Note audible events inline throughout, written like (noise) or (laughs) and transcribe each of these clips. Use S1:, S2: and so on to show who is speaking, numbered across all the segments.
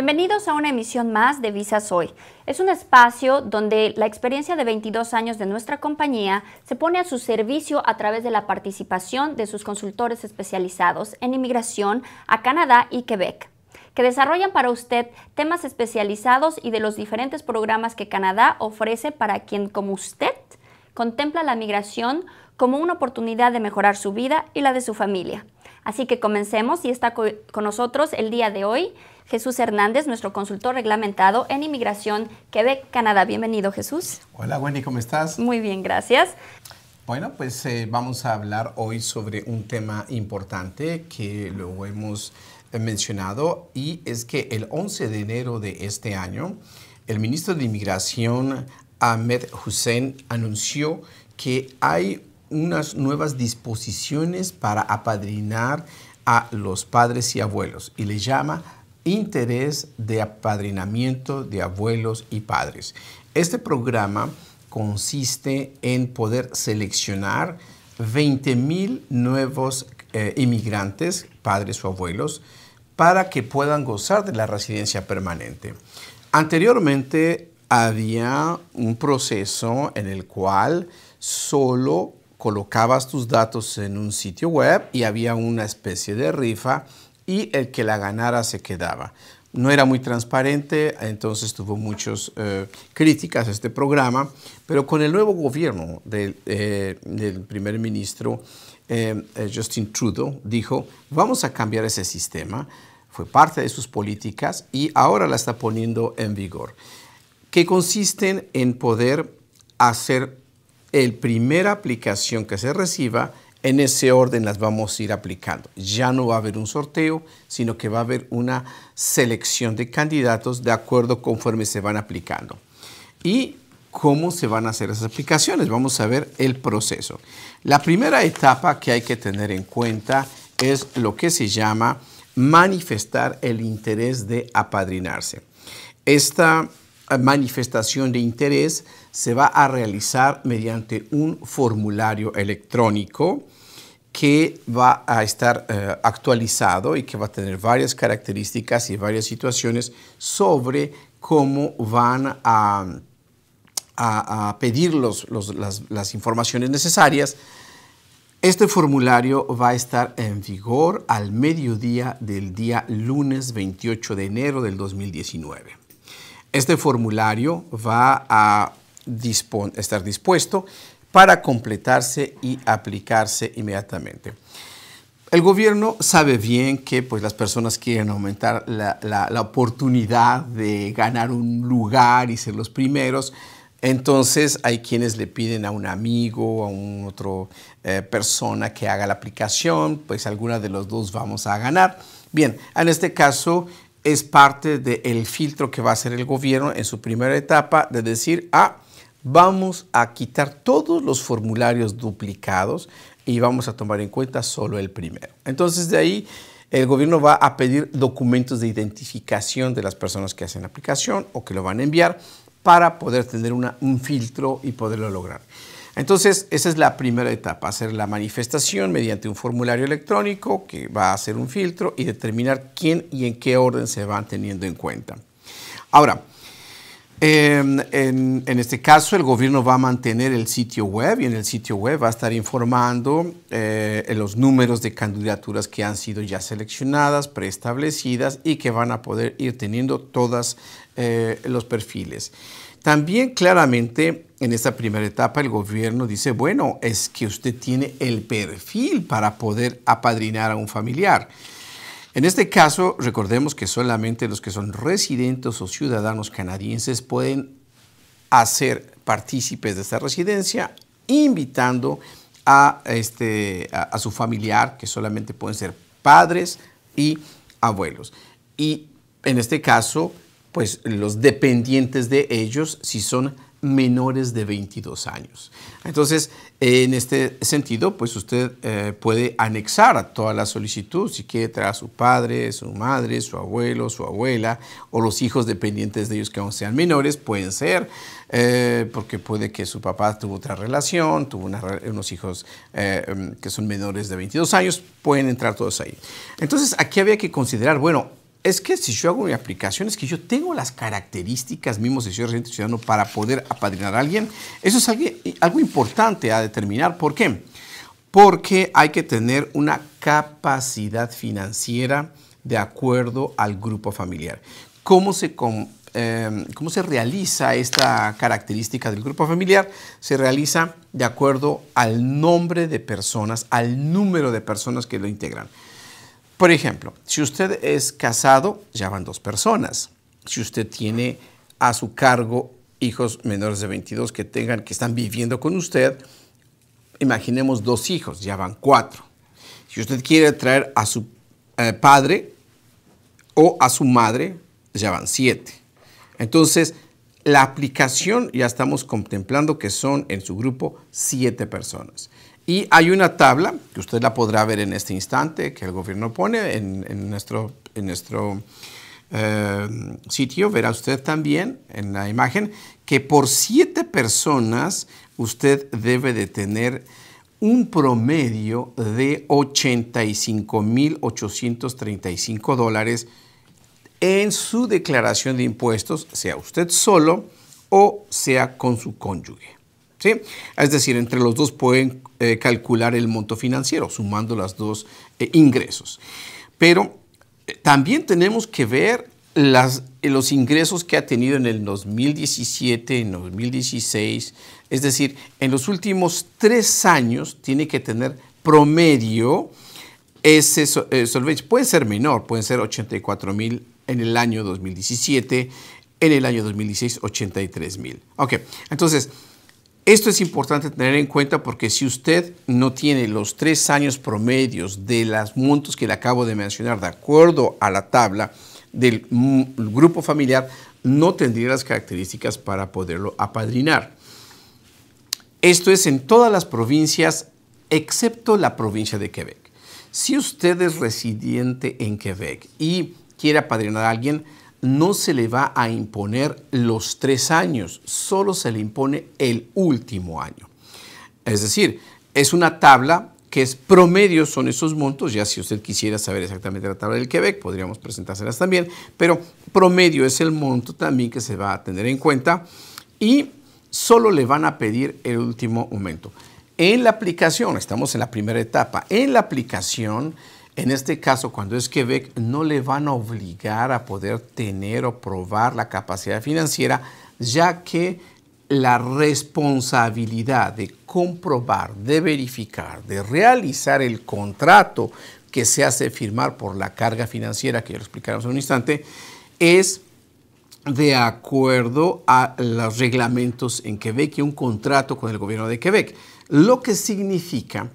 S1: Bienvenidos a una emisión más de Visas Hoy. Es un espacio donde la experiencia de 22 años de nuestra compañía se pone a su servicio a través de la participación de sus consultores especializados en inmigración a Canadá y Quebec, que desarrollan para usted temas especializados y de los diferentes programas que Canadá ofrece para quien como usted contempla la migración como una oportunidad de mejorar su vida y la de su familia. Así que comencemos y está con nosotros el día de hoy Jesús Hernández, nuestro consultor reglamentado en Inmigración Quebec, Canadá. Bienvenido, Jesús.
S2: Hola, Wendy, ¿cómo estás? Muy
S1: bien, gracias.
S2: Bueno, pues eh, vamos a hablar hoy sobre un tema importante que lo hemos eh, mencionado y es que el 11 de enero de este año, el ministro de Inmigración, Ahmed Hussein, anunció que hay unas nuevas disposiciones para apadrinar a los padres y abuelos y le llama interés de apadrinamiento de abuelos y padres. Este programa consiste en poder seleccionar 20.000 nuevos eh, inmigrantes, padres o abuelos, para que puedan gozar de la residencia permanente. Anteriormente había un proceso en el cual solo colocabas tus datos en un sitio web y había una especie de rifa y el que la ganara se quedaba. No era muy transparente, entonces tuvo muchas eh, críticas a este programa, pero con el nuevo gobierno del, eh, primer ministro eh, Justin Trudeau dijo, vamos a cambiar ese sistema, fue parte de sus políticas y ahora la está poniendo en vigor, que consisten en poder hacer el primera aplicación que se reciba en ese orden las vamos a ir aplicando. Ya no va a haber un sorteo, sino que va a haber una selección de candidatos de acuerdo conforme se van aplicando. Y cómo se van a hacer esas aplicaciones. Vamos a ver el proceso. La primera etapa que hay que tener en cuenta es lo que se llama manifestar el interés de apadrinarse. Esta manifestación de interés se va a realizar mediante un formulario electrónico que va a estar eh, actualizado y que va a tener varias características y varias situaciones sobre cómo van a, pedir las informaciones necesarias. Este formulario va a estar en vigor al mediodía del día lunes 28 de enero del 2019. Este formulario va a estar dispuesto para completarse y aplicarse inmediatamente. El gobierno sabe bien que pues, las personas quieren aumentar la, oportunidad de ganar un lugar y ser los primeros. Entonces hay quienes le piden a un amigo, a un otro eh, persona que haga la aplicación, pues alguna de los dos vamos a ganar. Bien, en este caso es parte del filtro que va a hacer el gobierno en su primera etapa de decir, ah, vamos a quitar todos los formularios duplicados y vamos a tomar en cuenta solo el primero. Entonces de ahí el gobierno va a pedir documentos de identificación de las personas que hacen la aplicación o que lo van a enviar para poder tener una, un filtro y poderlo lograr. Entonces, esa es la primera etapa, hacer la manifestación mediante un formulario electrónico que va a hacer un filtro y determinar quién y en qué orden se van teniendo en cuenta. Ahora, em, en, este caso, el gobierno va a mantener el sitio web y en el sitio web va a estar informando eh, los números de candidaturas que han sido ya seleccionadas, preestablecidas y que van a poder ir teniendo todos eh, los perfiles. También claramente en esta primera etapa el gobierno dice, bueno, es que usted tiene el perfil para poder apadrinar a un familiar. En este caso, recordemos que solamente los que son residentes o ciudadanos canadienses pueden hacer partícipes de esta residencia, invitando a, este, a, su familiar, que solamente pueden ser padres y abuelos. Y en este caso, pues los dependientes de ellos si son menores de 22 años. Entonces, en este sentido, pues usted eh, puede anexar a toda la solicitud, si quiere traer a su padre, su madre, su abuelo, su abuela, o los hijos dependientes de ellos que aún sean menores, pueden ser, eh, porque puede que su papá tuvo otra relación, tuvo unos hijos eh, em, que son menores de 22 años, pueden entrar todos ahí. Entonces, aquí había que considerar, bueno, es que si yo hago mi aplicación, es que yo tengo las características mismos de residente ciudadano para poder apadrinar a alguien. Eso es algo, importante a determinar. ¿Por qué? Porque hay que tener una capacidad financiera de acuerdo al grupo familiar. ¿Cómo se, em, ¿Cómo se realiza esta característica del grupo familiar? Se realiza de acuerdo al nombre de personas, al número de personas que lo integran. Por ejemplo, si usted es casado, ya van dos personas. Si usted tiene a su cargo hijos menores de 22 que tengan, que están viviendo con usted, imaginemos dos hijos, ya van cuatro. Si usted quiere traer a su eh, padre o a su madre, ya van siete. Entonces, la aplicación ya estamos contemplando que son en su grupo siete personas. Y hay una tabla, que usted la podrá ver en este instante, que el gobierno pone en, nuestro, en nuestro eh, sitio, verá usted también en la imagen, que por siete personas usted debe de tener un promedio de 85.835 dólares en su declaración de impuestos, sea usted solo o sea con su cónyuge. ¿Sí? Es decir, entre los dos pueden eh, calcular el monto financiero, sumando los dos eh, ingresos. Pero eh, también tenemos que ver los ingresos que ha tenido en el 2017, en 2016, es decir, en los últimos tres años tiene que tener promedio ese solvencia. Puede ser menor, pueden ser 84 mil en el año 2017, en el año 2016 83 mil. Ok, entonces esto es importante tener en cuenta porque si usted no tiene los tres años promedios de los montos que le acabo de mencionar de acuerdo a la tabla del mm, grupo familiar, no tendría las características para poderlo apadrinar. Esto es en todas las provincias excepto la provincia de Quebec. Si usted es residente en Quebec y quiere apadrinar a alguien, no se le va a imponer los tres años, solo se le impone el último año. Es decir, es una tabla que es promedio, son esos montos, ya si usted quisiera saber exactamente la tabla del Quebec, podríamos presentárselas también, pero promedio es el monto también que se va a tener en cuenta y solo le van a pedir el último aumento. En la aplicación, estamos en la primera etapa, en la aplicación en este caso, cuando es Quebec, no le van a obligar a poder tener o probar la capacidad financiera, ya que la responsabilidad de comprobar, de verificar, de realizar el contrato que se hace firmar por la carga financiera, que ya lo explicaremos en un instante, es de acuerdo a los reglamentos en Quebec y un contrato con el gobierno de Quebec, lo que significa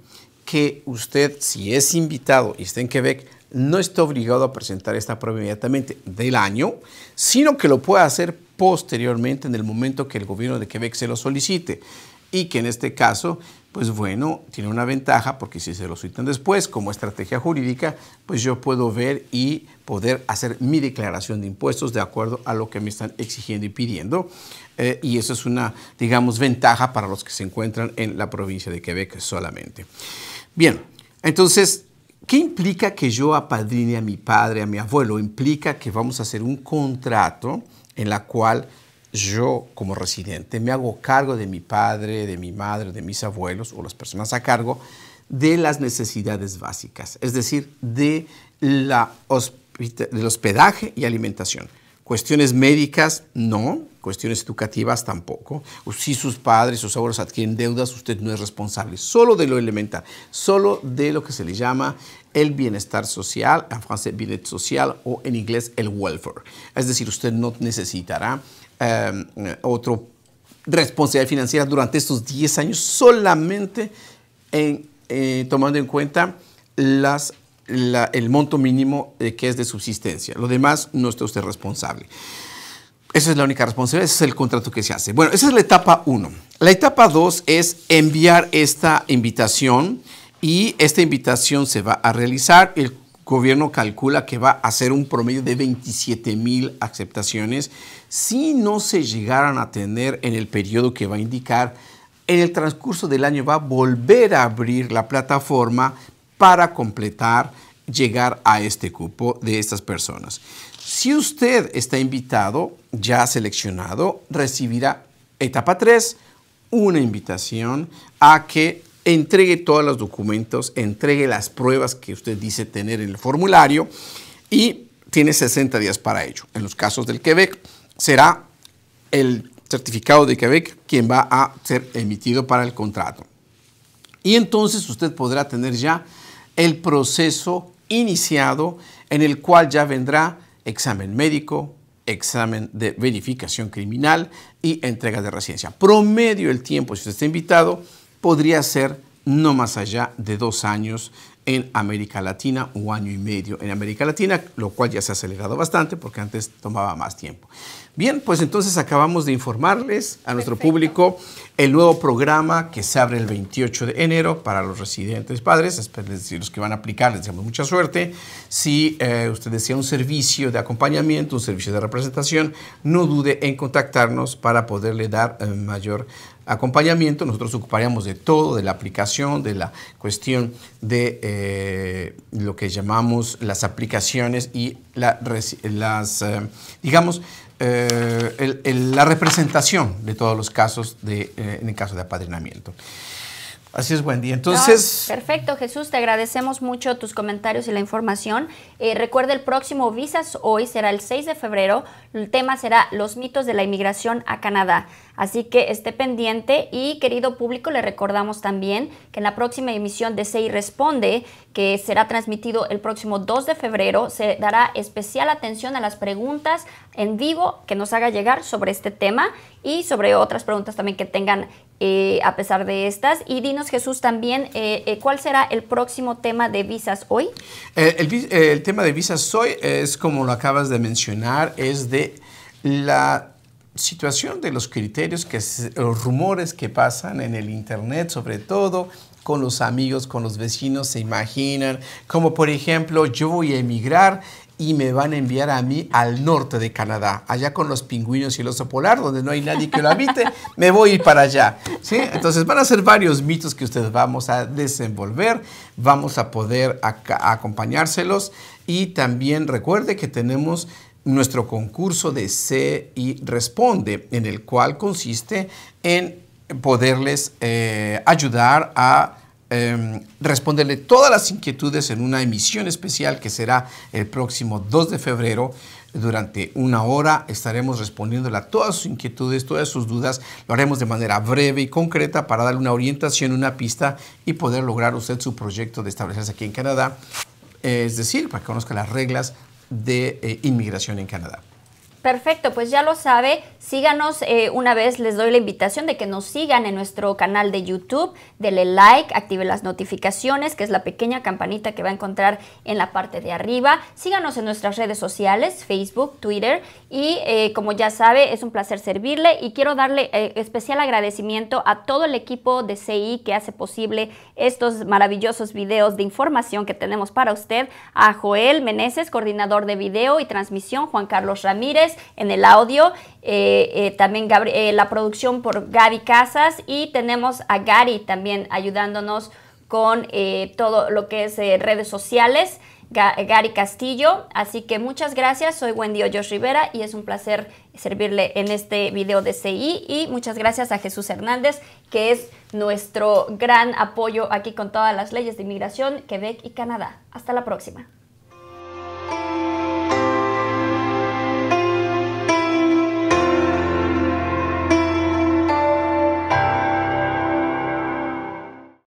S2: que usted, si es invitado y está en Quebec, no está obligado a presentar esta prueba inmediatamente del año, sino que lo puede hacer posteriormente en el momento que el gobierno de Quebec se lo solicite y que en este caso, pues bueno, tiene una ventaja porque si se lo solicitan después como estrategia jurídica, pues yo puedo ver y poder hacer mi declaración de impuestos de acuerdo a lo que me están exigiendo y pidiendo. Eh, y eso es una, digamos, ventaja para los que se encuentran en la provincia de Quebec solamente. Bien, entonces, ¿qué implica que yo apadrine a mi padre, a mi abuelo? Implica que vamos a hacer un contrato en la cual yo como residente me hago cargo de mi padre, de mi madre, de mis abuelos o las personas a cargo de las necesidades básicas, es decir, de del hospedaje y alimentación. Cuestiones médicas, no. Cuestiones educativas, tampoco. Si sus padres, sus abuelos adquieren deudas, usted no es responsable. Solo de lo elemental, solo de lo que se le llama el bienestar social, en francés bienestar social o en inglés el welfare. Es decir, usted no necesitará otra eh, otro responsabilidad financiera durante estos 10 años solamente eh, tomando en cuenta las el monto mínimo eh, que es de subsistencia. Lo demás no está usted responsable. Esa es la única responsabilidad, ese es el contrato que se hace. Bueno, esa es la etapa 1. La etapa 2 es enviar esta invitación y esta invitación se va a realizar. El gobierno calcula que va a hacer un promedio de 27 mil aceptaciones si no se llegaran a tener en el periodo que va a indicar en el transcurso del año va a volver a abrir la plataforma para completar, llegar a este cupo de estas personas. Si usted está invitado, ya seleccionado, recibirá etapa 3, una invitación a que entregue todos los documentos, entregue las pruebas que usted dice tener en el formulario y tiene 60 días para ello. En los casos del Quebec, será el certificado de Quebec quien va a ser emitido para el contrato. Y entonces usted podrá tener ya el proceso iniciado en el cual ya vendrá examen médico, examen de verificación criminal y entrega de residencia. Promedio el tiempo, si usted está invitado, podría ser no más allá de dos años en América Latina, un año y medio en América Latina, lo cual ya se ha acelerado bastante porque antes tomaba más tiempo. Bien, pues entonces acabamos de informarles a nuestro público el nuevo programa que se abre el 28 de enero para los residentes padres, es decir, los que van a aplicar, les deseamos mucha suerte. Si eh, usted desea un servicio de acompañamiento, un servicio de representación, no dude en contactarnos para poderle dar eh, mayor acompañamiento. Nosotros ocuparíamos de todo, de la aplicación, de la cuestión de eh, lo que llamamos las aplicaciones y las, digamos, eh, la representación de todos los casos de, eh, en el caso de apadrinamiento. Así es, Wendy. Entonces.
S1: perfecto, Jesús. Te agradecemos mucho tus comentarios y la información. Eh, recuerda, el próximo Visas Hoy será el 6 de febrero. El tema será los mitos de la inmigración a Canadá. Así que esté pendiente y, querido público, le recordamos también que en la próxima emisión de Sei Responde, que será transmitido el próximo 2 de febrero, se dará especial atención a las preguntas en vivo que nos haga llegar sobre este tema y sobre otras preguntas también que tengan eh, a pesar de estas. Y dinos, Jesús, también eh, eh, cuál será el próximo tema de visas hoy.
S2: El, el tema de visas hoy es, como lo acabas de mencionar, es de la situación de los criterios, que los rumores que pasan en el Internet, sobre todo con los amigos, con los vecinos, se imaginan, como por ejemplo, yo voy a emigrar y me van a enviar a mí al norte de Canadá, allá con los pingüinos y el oso polar, donde no hay nadie que lo habite, (laughs) me voy para allá. ¿sí? Entonces van a ser varios mitos que ustedes vamos a desenvolver, vamos a poder acompañárselos y también recuerde que tenemos nuestro concurso de C y Responde, en el cual consiste en poderles eh, ayudar a Em, responderle todas las inquietudes en una emisión especial que será el próximo 2 de febrero. Durante una hora estaremos respondiéndole a todas sus inquietudes, todas sus dudas. Lo haremos de manera breve y concreta para darle una orientación, una pista y poder lograr usted su proyecto de establecerse aquí en Canadá. Es decir, para que conozca las reglas de eh, inmigración en Canadá.
S1: Perfecto, pues ya lo sabe, síganos eh, una vez, les doy la invitación de que nos sigan en nuestro canal de YouTube, denle like, active las notificaciones, que es la pequeña campanita que va a encontrar en la parte de arriba, síganos en nuestras redes sociales, Facebook, Twitter, y eh, como ya sabe, es un placer servirle y quiero darle eh, especial agradecimiento a todo el equipo de CI que hace posible estos maravillosos videos de información que tenemos para usted, a Joel Meneses, coordinador de video y transmisión, Juan Carlos Ramírez, en el audio, eh, eh, también eh, la producción por Gaby Casas y tenemos a Gary también ayudándonos con todo lo que es redes sociales. Gary Castillo, así que muchas gracias, soy Wendy Hoyos Rivera y es un placer servirle en este video de CI y muchas gracias a Jesús Hernández que es nuestro gran apoyo aquí con todas las leyes de inmigración, Quebec y Canadá. Hasta la próxima.